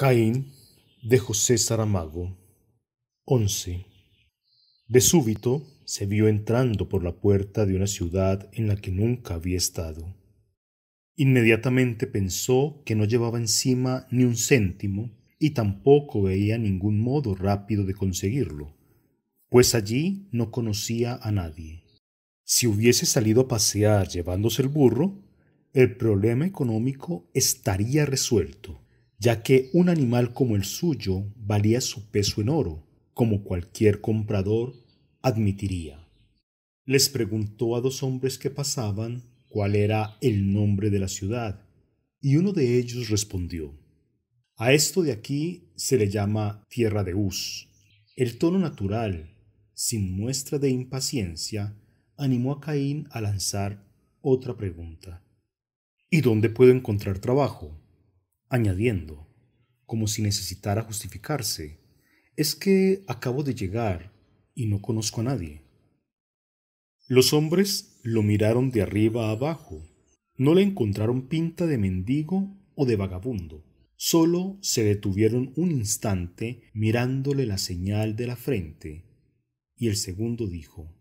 Caín de José Saramago 11. De súbito se vio entrando por la puerta de una ciudad en la que nunca había estado. Inmediatamente pensó que no llevaba encima ni un céntimo y tampoco veía ningún modo rápido de conseguirlo, pues allí no conocía a nadie. Si hubiese salido a pasear llevándose el burro, el problema económico estaría resuelto ya que un animal como el suyo valía su peso en oro, como cualquier comprador admitiría. Les preguntó a dos hombres que pasaban cuál era el nombre de la ciudad, y uno de ellos respondió, A esto de aquí se le llama tierra de Uz. El tono natural, sin muestra de impaciencia, animó a Caín a lanzar otra pregunta. ¿Y dónde puedo encontrar trabajo? añadiendo, como si necesitara justificarse, es que acabo de llegar y no conozco a nadie. Los hombres lo miraron de arriba abajo. No le encontraron pinta de mendigo o de vagabundo. Solo se detuvieron un instante mirándole la señal de la frente. Y el segundo dijo,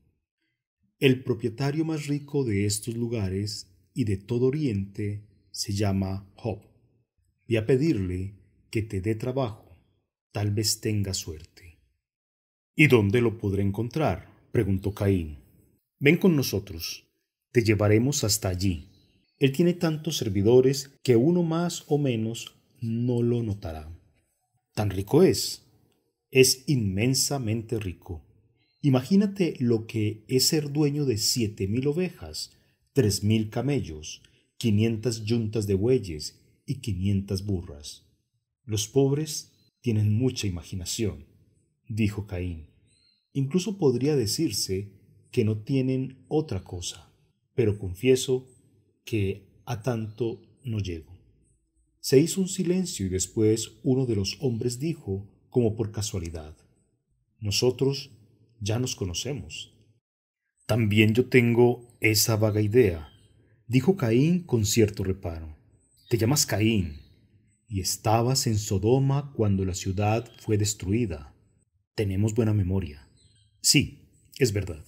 El propietario más rico de estos lugares y de todo Oriente se llama y a pedirle que te dé trabajo. Tal vez tenga suerte. ¿Y dónde lo podré encontrar? preguntó Caín. Ven con nosotros, te llevaremos hasta allí. Él tiene tantos servidores que uno más o menos no lo notará. Tan rico es. Es inmensamente rico. Imagínate lo que es ser dueño de siete mil ovejas, tres mil camellos, quinientas yuntas de bueyes y 500 burras. Los pobres tienen mucha imaginación, dijo Caín. Incluso podría decirse que no tienen otra cosa, pero confieso que a tanto no llego. Se hizo un silencio y después uno de los hombres dijo, como por casualidad, Nosotros ya nos conocemos. También yo tengo esa vaga idea, dijo Caín con cierto reparo. Te llamas Caín, y estabas en Sodoma cuando la ciudad fue destruida. Tenemos buena memoria. Sí, es verdad.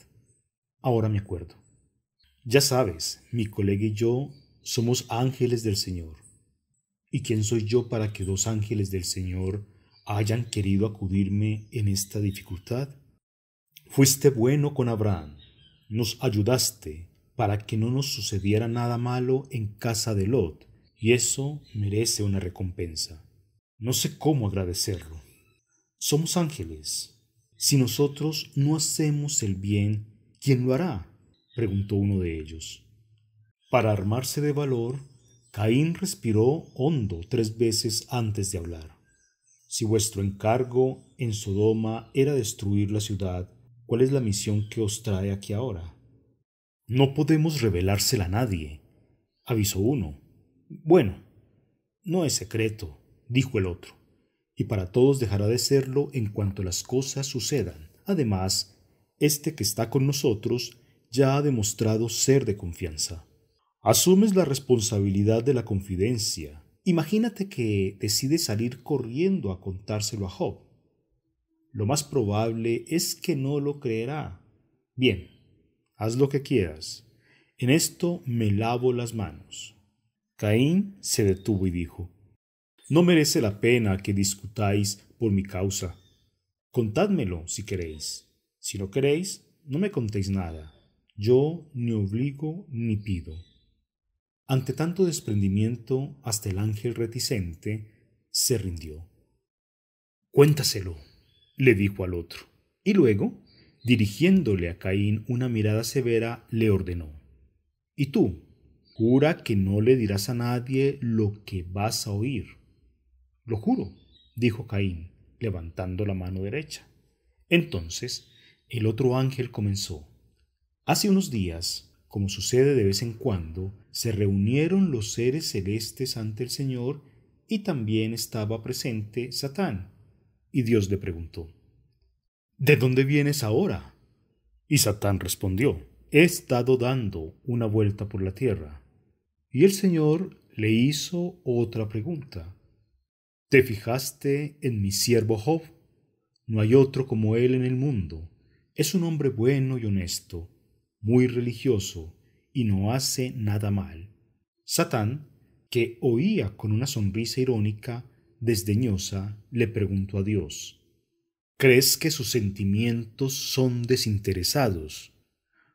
Ahora me acuerdo. Ya sabes, mi colega y yo somos ángeles del Señor. ¿Y quién soy yo para que dos ángeles del Señor hayan querido acudirme en esta dificultad? Fuiste bueno con Abraham, nos ayudaste para que no nos sucediera nada malo en casa de Lot y eso merece una recompensa. No sé cómo agradecerlo. Somos ángeles. Si nosotros no hacemos el bien, ¿quién lo hará? preguntó uno de ellos. Para armarse de valor, Caín respiró hondo tres veces antes de hablar. Si vuestro encargo en Sodoma era destruir la ciudad, ¿cuál es la misión que os trae aquí ahora? No podemos revelársela a nadie, avisó uno. Bueno, no es secreto, dijo el otro, y para todos dejará de serlo en cuanto las cosas sucedan. Además, este que está con nosotros ya ha demostrado ser de confianza. Asumes la responsabilidad de la confidencia. Imagínate que decides salir corriendo a contárselo a Job. Lo más probable es que no lo creerá. Bien, haz lo que quieras. En esto me lavo las manos. Caín se detuvo y dijo, No merece la pena que discutáis por mi causa. Contádmelo si queréis. Si no queréis, no me contéis nada. Yo ni obligo ni pido. Ante tanto desprendimiento, hasta el ángel reticente se rindió. Cuéntaselo, le dijo al otro, y luego, dirigiéndole a Caín una mirada severa, le ordenó. ¿Y tú? Jura que no le dirás a nadie lo que vas a oír. Lo juro, dijo Caín, levantando la mano derecha. Entonces, el otro ángel comenzó. Hace unos días, como sucede de vez en cuando, se reunieron los seres celestes ante el Señor y también estaba presente Satán. Y Dios le preguntó, ¿De dónde vienes ahora? Y Satán respondió, He estado dando una vuelta por la tierra y el Señor le hizo otra pregunta. ¿Te fijaste en mi siervo Job? No hay otro como él en el mundo. Es un hombre bueno y honesto, muy religioso, y no hace nada mal. Satán, que oía con una sonrisa irónica, desdeñosa, le preguntó a Dios, ¿Crees que sus sentimientos son desinteresados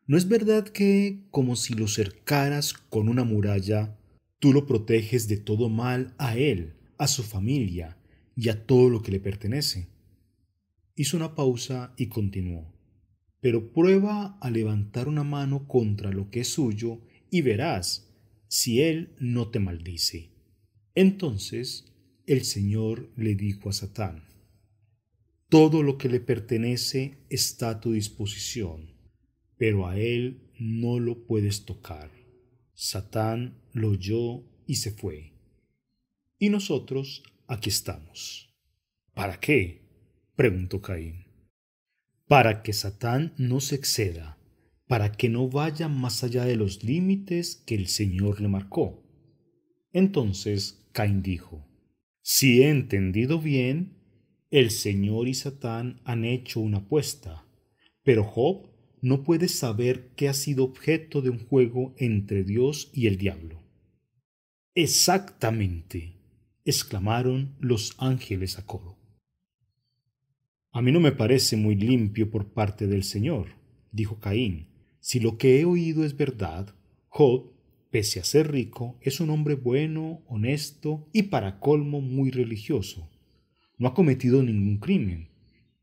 ¿No es verdad que, como si lo cercaras con una muralla, tú lo proteges de todo mal a él, a su familia y a todo lo que le pertenece? Hizo una pausa y continuó. Pero prueba a levantar una mano contra lo que es suyo y verás si él no te maldice. Entonces el Señor le dijo a Satán, Todo lo que le pertenece está a tu disposición pero a él no lo puedes tocar. Satán lo oyó y se fue. Y nosotros aquí estamos. ¿Para qué? preguntó Caín. Para que Satán no se exceda, para que no vaya más allá de los límites que el Señor le marcó. Entonces Caín dijo, Si he entendido bien, el Señor y Satán han hecho una apuesta, pero Job no puedes saber que ha sido objeto de un juego entre Dios y el diablo. Exactamente, exclamaron los ángeles a coro. A mí no me parece muy limpio por parte del Señor, dijo Caín. Si lo que he oído es verdad, Job, pese a ser rico, es un hombre bueno, honesto y para colmo muy religioso. No ha cometido ningún crimen,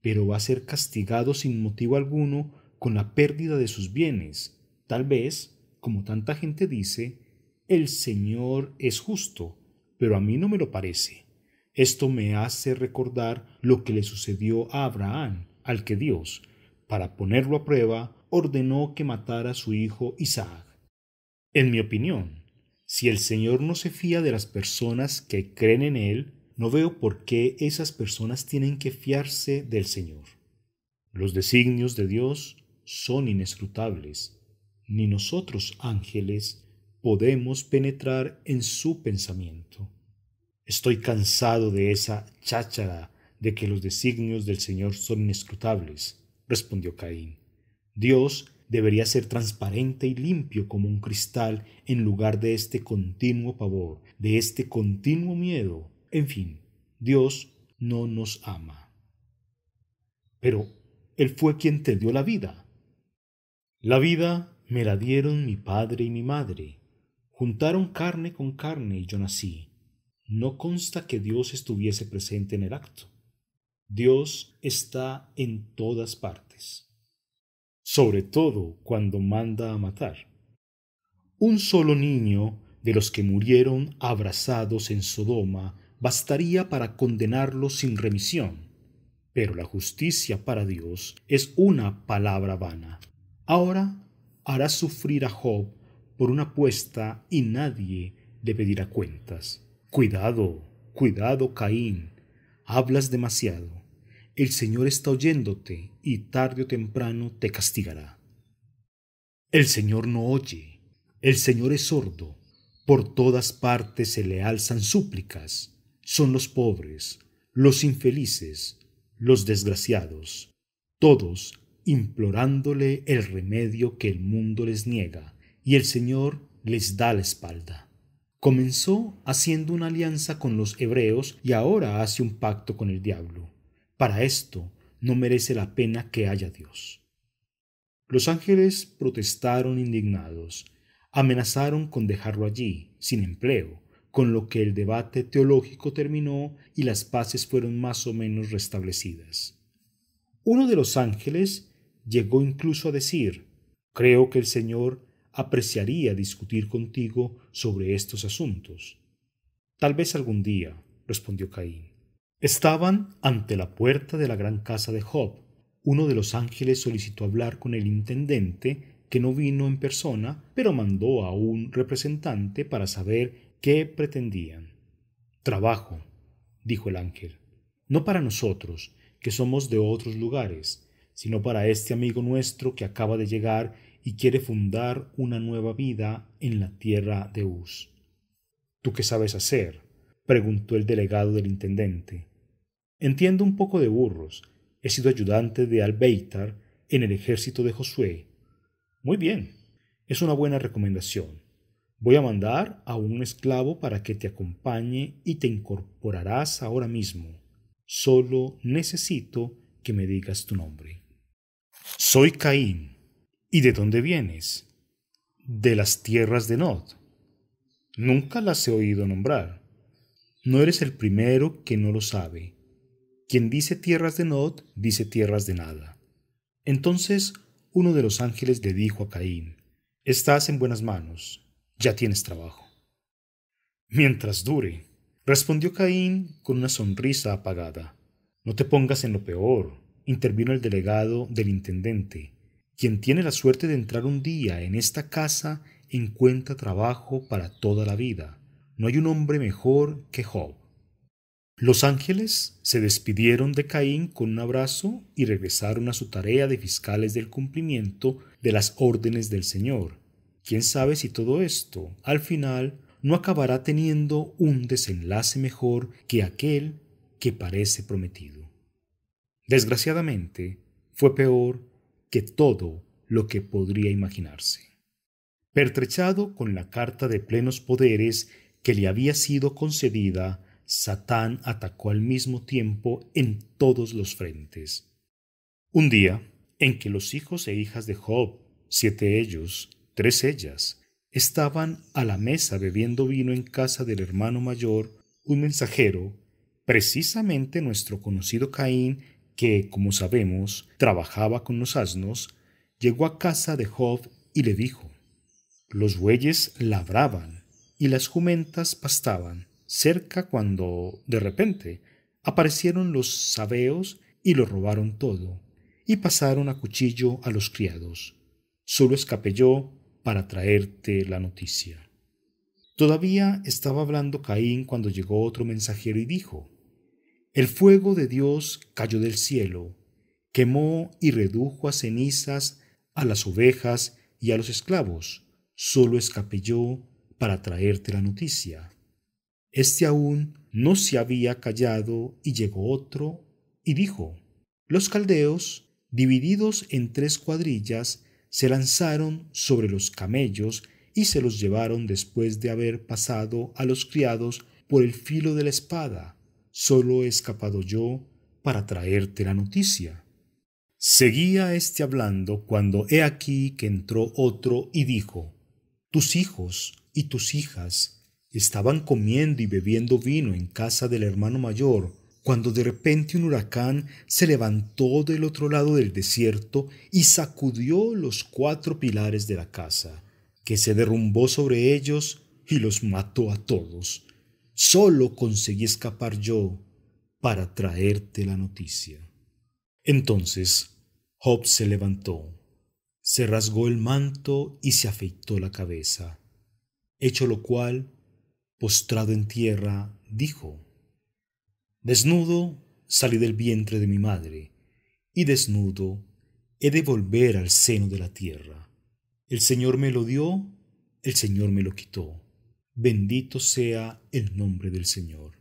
pero va a ser castigado sin motivo alguno con la pérdida de sus bienes. Tal vez, como tanta gente dice, el Señor es justo, pero a mí no me lo parece. Esto me hace recordar lo que le sucedió a Abraham, al que Dios, para ponerlo a prueba, ordenó que matara a su hijo Isaac. En mi opinión, si el Señor no se fía de las personas que creen en Él, no veo por qué esas personas tienen que fiarse del Señor. Los designios de Dios son inescrutables, ni nosotros ángeles podemos penetrar en su pensamiento. Estoy cansado de esa cháchara de que los designios del Señor son inescrutables, respondió Caín. Dios debería ser transparente y limpio como un cristal en lugar de este continuo pavor, de este continuo miedo. En fin, Dios no nos ama. Pero Él fue quien te dio la vida. La vida me la dieron mi padre y mi madre. Juntaron carne con carne y yo nací. No consta que Dios estuviese presente en el acto. Dios está en todas partes, sobre todo cuando manda a matar. Un solo niño de los que murieron abrazados en Sodoma bastaría para condenarlo sin remisión, pero la justicia para Dios es una palabra vana. Ahora hará sufrir a Job por una apuesta y nadie le pedirá cuentas. Cuidado, cuidado, Caín, hablas demasiado. El Señor está oyéndote y tarde o temprano te castigará. El Señor no oye, el Señor es sordo. Por todas partes se le alzan súplicas. Son los pobres, los infelices, los desgraciados, todos implorándole el remedio que el mundo les niega, y el Señor les da la espalda. Comenzó haciendo una alianza con los hebreos y ahora hace un pacto con el diablo. Para esto no merece la pena que haya Dios. Los ángeles protestaron indignados, amenazaron con dejarlo allí, sin empleo, con lo que el debate teológico terminó y las paces fueron más o menos restablecidas. Uno de los ángeles llegó incluso a decir Creo que el Señor apreciaría discutir contigo sobre estos asuntos. Tal vez algún día, respondió Caín. Estaban ante la puerta de la gran casa de Job. Uno de los ángeles solicitó hablar con el intendente, que no vino en persona, pero mandó a un representante para saber qué pretendían. Trabajo, dijo el ángel, no para nosotros, que somos de otros lugares, sino para este amigo nuestro que acaba de llegar y quiere fundar una nueva vida en la tierra de Uz. ¿Tú qué sabes hacer? preguntó el delegado del intendente. Entiendo un poco de burros. He sido ayudante de Albeitar en el ejército de Josué. Muy bien. Es una buena recomendación. Voy a mandar a un esclavo para que te acompañe y te incorporarás ahora mismo. Solo necesito que me digas tu nombre. Soy Caín. ¿Y de dónde vienes? De las tierras de Nod. Nunca las he oído nombrar. No eres el primero que no lo sabe. Quien dice tierras de Nod, dice tierras de nada. Entonces uno de los ángeles le dijo a Caín, Estás en buenas manos, ya tienes trabajo. Mientras dure, respondió Caín con una sonrisa apagada. No te pongas en lo peor, intervino el delegado del intendente. Quien tiene la suerte de entrar un día en esta casa encuentra trabajo para toda la vida. No hay un hombre mejor que Job. Los ángeles se despidieron de Caín con un abrazo y regresaron a su tarea de fiscales del cumplimiento de las órdenes del Señor. ¿Quién sabe si todo esto, al final, no acabará teniendo un desenlace mejor que aquel que parece prometido? Desgraciadamente, fue peor que todo lo que podría imaginarse. Pertrechado con la carta de plenos poderes que le había sido concedida, Satán atacó al mismo tiempo en todos los frentes. Un día en que los hijos e hijas de Job, siete ellos, tres ellas, estaban a la mesa bebiendo vino en casa del hermano mayor, un mensajero, precisamente nuestro conocido Caín, que, como sabemos, trabajaba con los asnos, llegó a casa de Job y le dijo, Los bueyes labraban y las jumentas pastaban cerca cuando, de repente, aparecieron los sabeos y lo robaron todo, y pasaron a cuchillo a los criados. Solo escapé yo para traerte la noticia. Todavía estaba hablando Caín cuando llegó otro mensajero y dijo, el fuego de Dios cayó del cielo, quemó y redujo a cenizas a las ovejas y a los esclavos, solo escapé para traerte la noticia. Este aún no se había callado y llegó otro y dijo, los caldeos, divididos en tres cuadrillas, se lanzaron sobre los camellos y se los llevaron después de haber pasado a los criados por el filo de la espada solo he escapado yo para traerte la noticia. Seguía éste hablando cuando he aquí que entró otro y dijo, Tus hijos y tus hijas estaban comiendo y bebiendo vino en casa del hermano mayor, cuando de repente un huracán se levantó del otro lado del desierto y sacudió los cuatro pilares de la casa, que se derrumbó sobre ellos y los mató a todos. Solo conseguí escapar yo para traerte la noticia. Entonces Job se levantó, se rasgó el manto y se afeitó la cabeza, hecho lo cual, postrado en tierra, dijo, Desnudo salí del vientre de mi madre, y desnudo he de volver al seno de la tierra. El Señor me lo dio, el Señor me lo quitó. Bendito sea el nombre del Señor.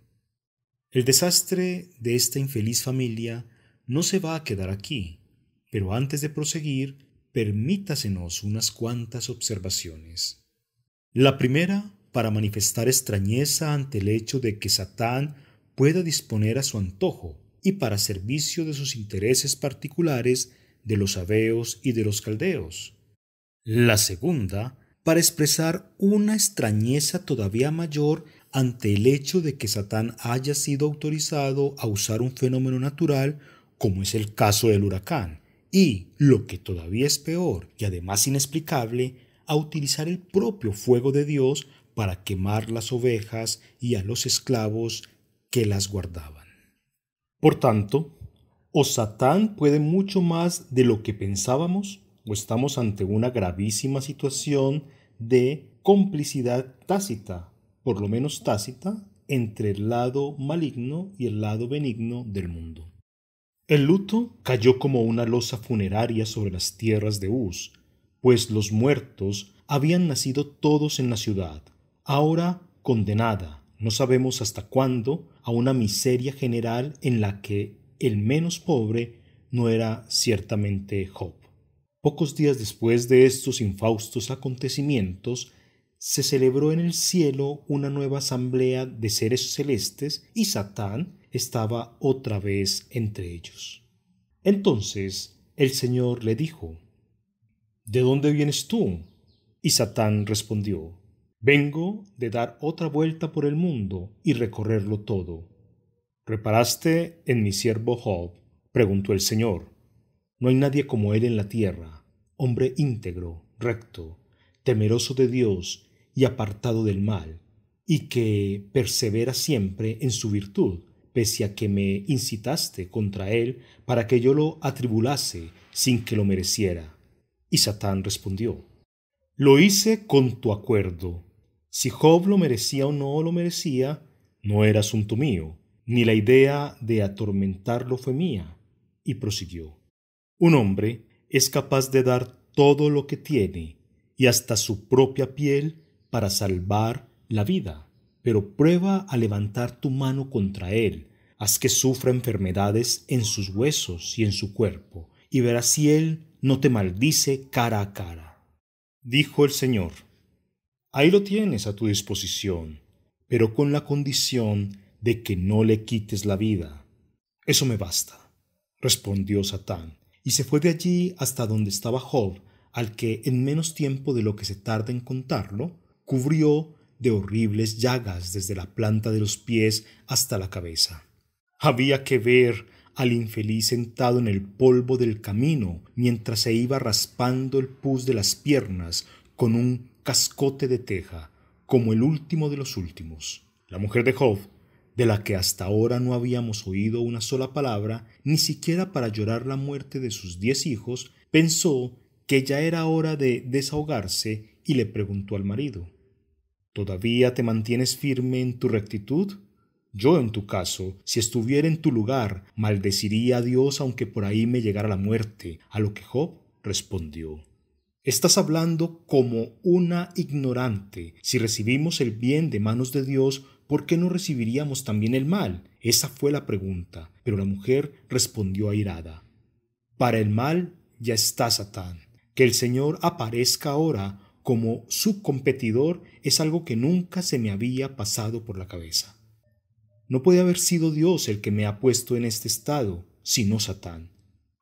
El desastre de esta infeliz familia no se va a quedar aquí, pero antes de proseguir, permítasenos unas cuantas observaciones. La primera, para manifestar extrañeza ante el hecho de que Satán pueda disponer a su antojo y para servicio de sus intereses particulares de los abeos y de los caldeos. La segunda, para expresar una extrañeza todavía mayor ante el hecho de que Satán haya sido autorizado a usar un fenómeno natural como es el caso del huracán, y, lo que todavía es peor y además inexplicable, a utilizar el propio fuego de Dios para quemar las ovejas y a los esclavos que las guardaban. Por tanto, o Satán puede mucho más de lo que pensábamos, estamos ante una gravísima situación de complicidad tácita, por lo menos tácita, entre el lado maligno y el lado benigno del mundo. El luto cayó como una losa funeraria sobre las tierras de Uz, pues los muertos habían nacido todos en la ciudad, ahora condenada, no sabemos hasta cuándo, a una miseria general en la que el menos pobre no era ciertamente Job. Pocos días después de estos infaustos acontecimientos, se celebró en el cielo una nueva asamblea de seres celestes y Satán estaba otra vez entre ellos. Entonces el Señor le dijo, ¿De dónde vienes tú? Y Satán respondió, Vengo de dar otra vuelta por el mundo y recorrerlo todo. ¿Reparaste en mi siervo Job? preguntó el Señor. No hay nadie como Él en la tierra, hombre íntegro, recto, temeroso de Dios y apartado del mal, y que persevera siempre en su virtud, pese a que me incitaste contra Él para que yo lo atribulase sin que lo mereciera. Y Satán respondió, Lo hice con tu acuerdo. Si Job lo merecía o no lo merecía, no era asunto mío, ni la idea de atormentarlo fue mía. Y prosiguió. Un hombre es capaz de dar todo lo que tiene y hasta su propia piel para salvar la vida, pero prueba a levantar tu mano contra él, haz que sufra enfermedades en sus huesos y en su cuerpo, y verás si él no te maldice cara a cara. Dijo el Señor, ahí lo tienes a tu disposición, pero con la condición de que no le quites la vida. Eso me basta, respondió Satán y se fue de allí hasta donde estaba Job, al que en menos tiempo de lo que se tarda en contarlo, cubrió de horribles llagas desde la planta de los pies hasta la cabeza. Había que ver al infeliz sentado en el polvo del camino mientras se iba raspando el pus de las piernas con un cascote de teja, como el último de los últimos. La mujer de Hove de la que hasta ahora no habíamos oído una sola palabra, ni siquiera para llorar la muerte de sus diez hijos, pensó que ya era hora de desahogarse y le preguntó al marido ¿Todavía te mantienes firme en tu rectitud? Yo, en tu caso, si estuviera en tu lugar, maldeciría a Dios aunque por ahí me llegara la muerte, a lo que Job respondió. Estás hablando como una ignorante. Si recibimos el bien de manos de Dios, ¿por qué no recibiríamos también el mal? Esa fue la pregunta, pero la mujer respondió airada. Para el mal ya está Satán. Que el Señor aparezca ahora como su competidor es algo que nunca se me había pasado por la cabeza. No puede haber sido Dios el que me ha puesto en este estado, sino Satán.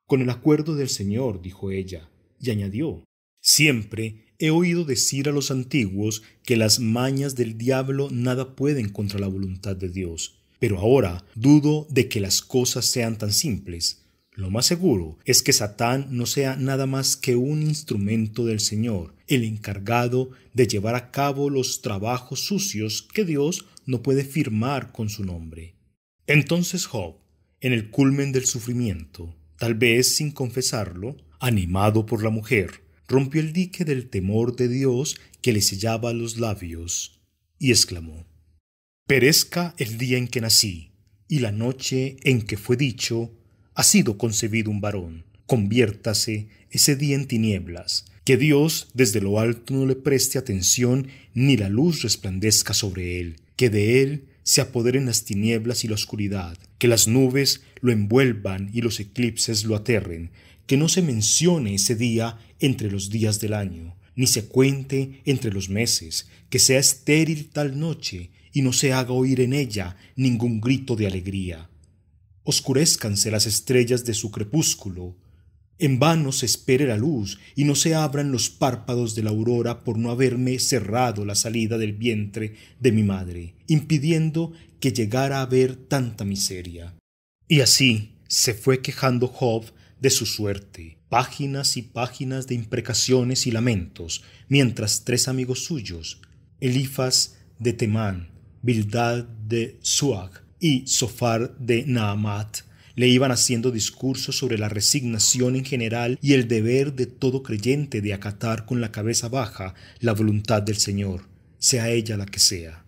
Con el acuerdo del Señor, dijo ella, y añadió, siempre He oído decir a los antiguos que las mañas del diablo nada pueden contra la voluntad de Dios, pero ahora dudo de que las cosas sean tan simples. Lo más seguro es que Satán no sea nada más que un instrumento del Señor, el encargado de llevar a cabo los trabajos sucios que Dios no puede firmar con su nombre. Entonces Job, en el culmen del sufrimiento, tal vez sin confesarlo, animado por la mujer, rompió el dique del temor de Dios que le sellaba los labios, y exclamó, Perezca el día en que nací, y la noche en que fue dicho, ha sido concebido un varón, conviértase ese día en tinieblas, que Dios desde lo alto no le preste atención, ni la luz resplandezca sobre él, que de él se apoderen las tinieblas y la oscuridad, que las nubes lo envuelvan y los eclipses lo aterren, que no se mencione ese día entre los días del año, ni se cuente entre los meses, que sea estéril tal noche y no se haga oír en ella ningún grito de alegría. Oscurezcanse las estrellas de su crepúsculo, en vano se espere la luz y no se abran los párpados de la aurora por no haberme cerrado la salida del vientre de mi madre, impidiendo que llegara a ver tanta miseria. Y así se fue quejando Job de su suerte, páginas y páginas de imprecaciones y lamentos, mientras tres amigos suyos, Elifas de Temán, Bildad de Suag y Sofar de Naamat, le iban haciendo discursos sobre la resignación en general y el deber de todo creyente de acatar con la cabeza baja la voluntad del Señor, sea ella la que sea.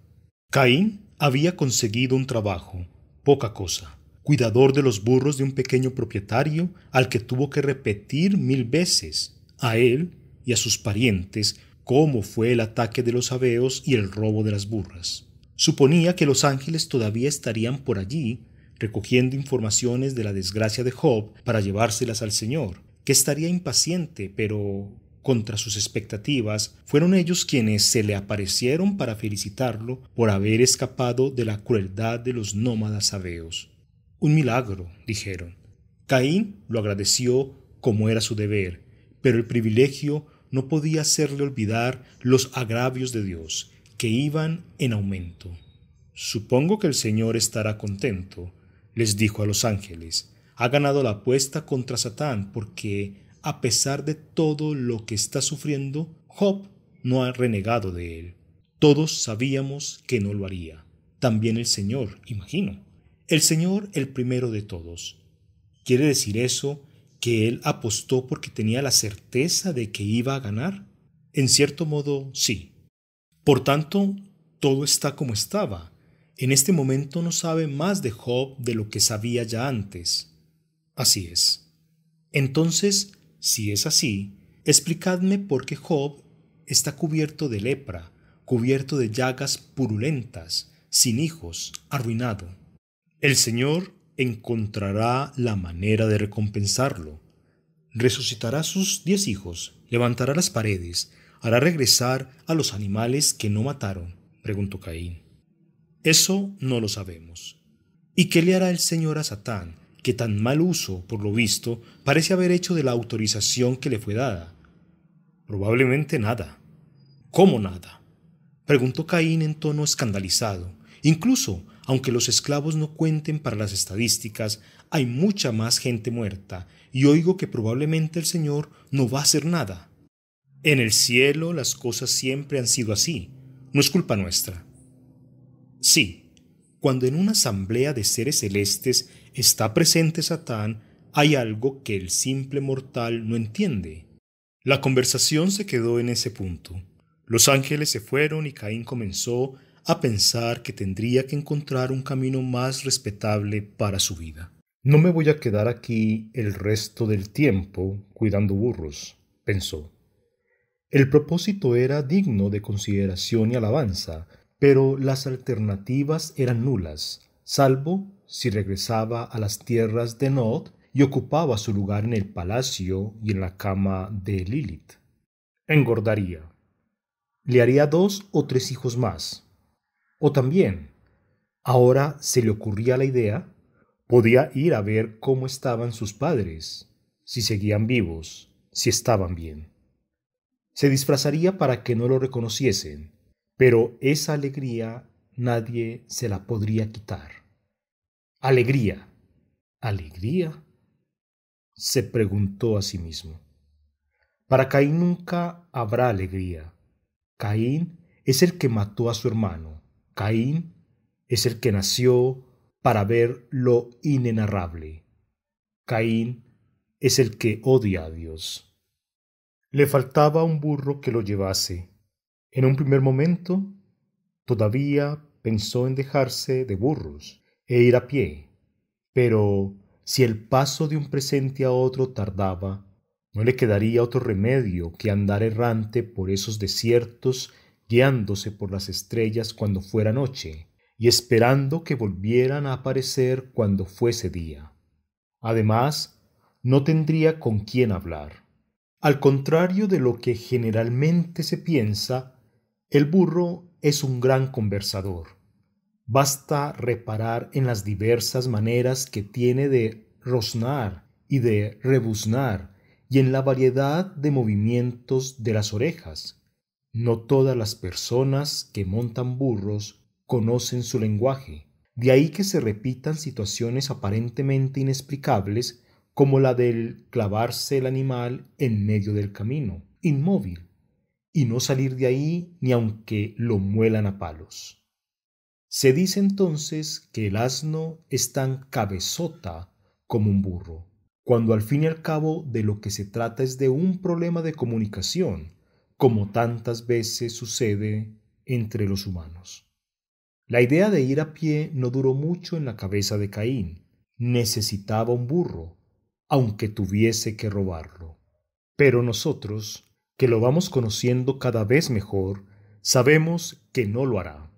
Caín había conseguido un trabajo, poca cosa cuidador de los burros de un pequeño propietario al que tuvo que repetir mil veces, a él y a sus parientes, cómo fue el ataque de los abeos y el robo de las burras. Suponía que los ángeles todavía estarían por allí, recogiendo informaciones de la desgracia de Job para llevárselas al Señor, que estaría impaciente, pero contra sus expectativas, fueron ellos quienes se le aparecieron para felicitarlo por haber escapado de la crueldad de los nómadas sabeos. Un milagro, dijeron. Caín lo agradeció como era su deber, pero el privilegio no podía hacerle olvidar los agravios de Dios, que iban en aumento. Supongo que el Señor estará contento, les dijo a los ángeles. Ha ganado la apuesta contra Satán porque, a pesar de todo lo que está sufriendo, Job no ha renegado de él. Todos sabíamos que no lo haría. También el Señor, imagino el Señor el primero de todos. ¿Quiere decir eso que él apostó porque tenía la certeza de que iba a ganar? En cierto modo, sí. Por tanto, todo está como estaba. En este momento no sabe más de Job de lo que sabía ya antes. Así es. Entonces, si es así, explicadme por qué Job está cubierto de lepra, cubierto de llagas purulentas, sin hijos, arruinado. El Señor encontrará la manera de recompensarlo. Resucitará a sus diez hijos, levantará las paredes, hará regresar a los animales que no mataron, preguntó Caín. Eso no lo sabemos. ¿Y qué le hará el Señor a Satán, que tan mal uso, por lo visto, parece haber hecho de la autorización que le fue dada? Probablemente nada. ¿Cómo nada? preguntó Caín en tono escandalizado. Incluso aunque los esclavos no cuenten para las estadísticas, hay mucha más gente muerta, y oigo que probablemente el Señor no va a hacer nada. En el cielo las cosas siempre han sido así, no es culpa nuestra. Sí, cuando en una asamblea de seres celestes está presente Satán, hay algo que el simple mortal no entiende. La conversación se quedó en ese punto. Los ángeles se fueron y Caín comenzó a pensar que tendría que encontrar un camino más respetable para su vida. No me voy a quedar aquí el resto del tiempo cuidando burros, pensó. El propósito era digno de consideración y alabanza, pero las alternativas eran nulas, salvo si regresaba a las tierras de Nod y ocupaba su lugar en el palacio y en la cama de Lilith. Engordaría. Le haría dos o tres hijos más, o también, ahora se le ocurría la idea, podía ir a ver cómo estaban sus padres, si seguían vivos, si estaban bien. Se disfrazaría para que no lo reconociesen, pero esa alegría nadie se la podría quitar. Alegría. ¿Alegría? se preguntó a sí mismo. Para Caín nunca habrá alegría. Caín es el que mató a su hermano, Caín es el que nació para ver lo inenarrable. Caín es el que odia a Dios. Le faltaba un burro que lo llevase. En un primer momento, todavía pensó en dejarse de burros e ir a pie, pero si el paso de un presente a otro tardaba, no le quedaría otro remedio que andar errante por esos desiertos guiándose por las estrellas cuando fuera noche, y esperando que volvieran a aparecer cuando fuese día. Además, no tendría con quién hablar. Al contrario de lo que generalmente se piensa, el burro es un gran conversador. Basta reparar en las diversas maneras que tiene de rosnar y de rebuznar y en la variedad de movimientos de las orejas no todas las personas que montan burros conocen su lenguaje, de ahí que se repitan situaciones aparentemente inexplicables como la del clavarse el animal en medio del camino, inmóvil, y no salir de ahí ni aunque lo muelan a palos. Se dice entonces que el asno es tan cabezota como un burro, cuando al fin y al cabo de lo que se trata es de un problema de comunicación, como tantas veces sucede entre los humanos. La idea de ir a pie no duró mucho en la cabeza de Caín. Necesitaba un burro, aunque tuviese que robarlo. Pero nosotros, que lo vamos conociendo cada vez mejor, sabemos que no lo hará.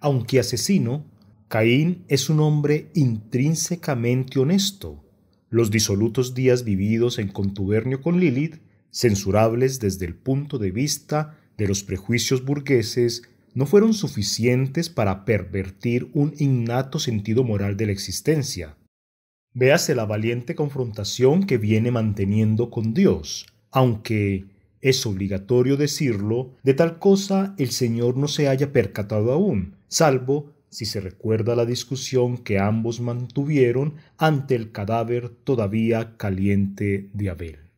Aunque asesino, Caín es un hombre intrínsecamente honesto. Los disolutos días vividos en contubernio con Lilith censurables desde el punto de vista de los prejuicios burgueses, no fueron suficientes para pervertir un innato sentido moral de la existencia. Véase la valiente confrontación que viene manteniendo con Dios, aunque es obligatorio decirlo, de tal cosa el Señor no se haya percatado aún, salvo si se recuerda la discusión que ambos mantuvieron ante el cadáver todavía caliente de Abel.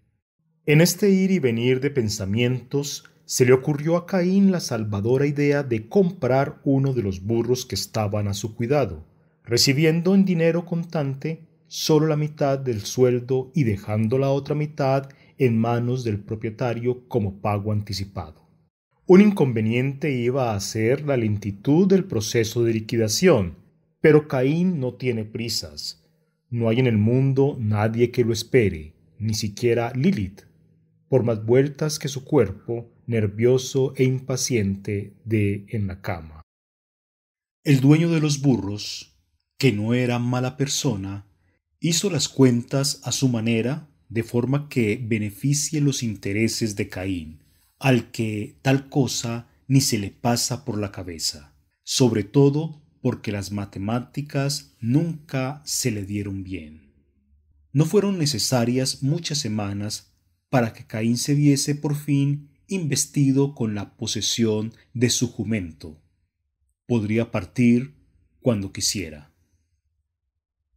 En este ir y venir de pensamientos se le ocurrió a Caín la salvadora idea de comprar uno de los burros que estaban a su cuidado, recibiendo en dinero contante solo la mitad del sueldo y dejando la otra mitad en manos del propietario como pago anticipado. Un inconveniente iba a ser la lentitud del proceso de liquidación, pero Caín no tiene prisas. No hay en el mundo nadie que lo espere, ni siquiera Lilith, por más vueltas que su cuerpo, nervioso e impaciente, dé en la cama. El dueño de los burros, que no era mala persona, hizo las cuentas a su manera de forma que beneficie los intereses de Caín, al que tal cosa ni se le pasa por la cabeza, sobre todo porque las matemáticas nunca se le dieron bien. No fueron necesarias muchas semanas para que Caín se viese por fin investido con la posesión de su jumento. Podría partir cuando quisiera.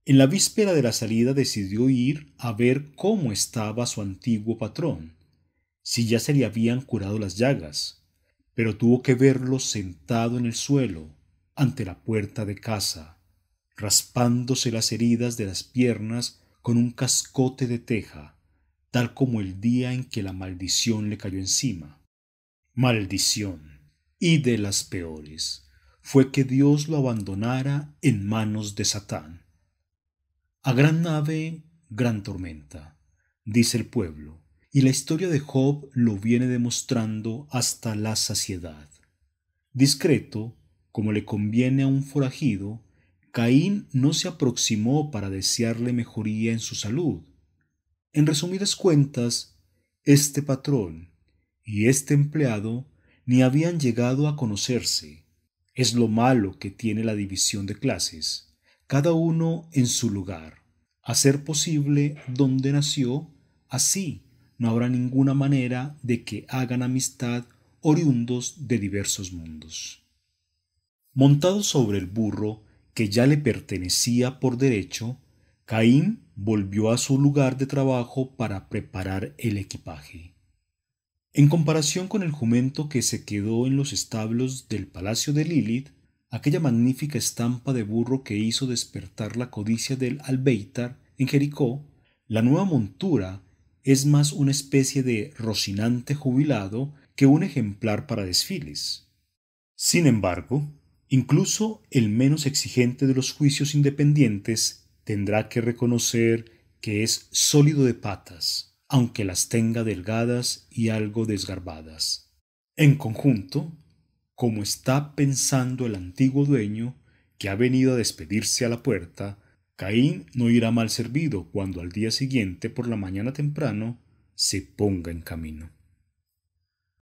En la víspera de la salida decidió ir a ver cómo estaba su antiguo patrón, si ya se le habían curado las llagas, pero tuvo que verlo sentado en el suelo, ante la puerta de casa, raspándose las heridas de las piernas con un cascote de teja, tal como el día en que la maldición le cayó encima. Maldición, y de las peores, fue que Dios lo abandonara en manos de Satán. A gran nave, gran tormenta, dice el pueblo, y la historia de Job lo viene demostrando hasta la saciedad. Discreto, como le conviene a un forajido, Caín no se aproximó para desearle mejoría en su salud, en resumidas cuentas, este patrón y este empleado ni habían llegado a conocerse. Es lo malo que tiene la división de clases, cada uno en su lugar. A ser posible donde nació, así no habrá ninguna manera de que hagan amistad oriundos de diversos mundos. Montado sobre el burro que ya le pertenecía por derecho, Caín volvió a su lugar de trabajo para preparar el equipaje. En comparación con el jumento que se quedó en los establos del palacio de Lilith, aquella magnífica estampa de burro que hizo despertar la codicia del albeitar en Jericó, la nueva montura es más una especie de rocinante jubilado que un ejemplar para desfiles. Sin embargo, incluso el menos exigente de los juicios independientes tendrá que reconocer que es sólido de patas, aunque las tenga delgadas y algo desgarbadas. En conjunto, como está pensando el antiguo dueño, que ha venido a despedirse a la puerta, Caín no irá mal servido cuando al día siguiente por la mañana temprano se ponga en camino.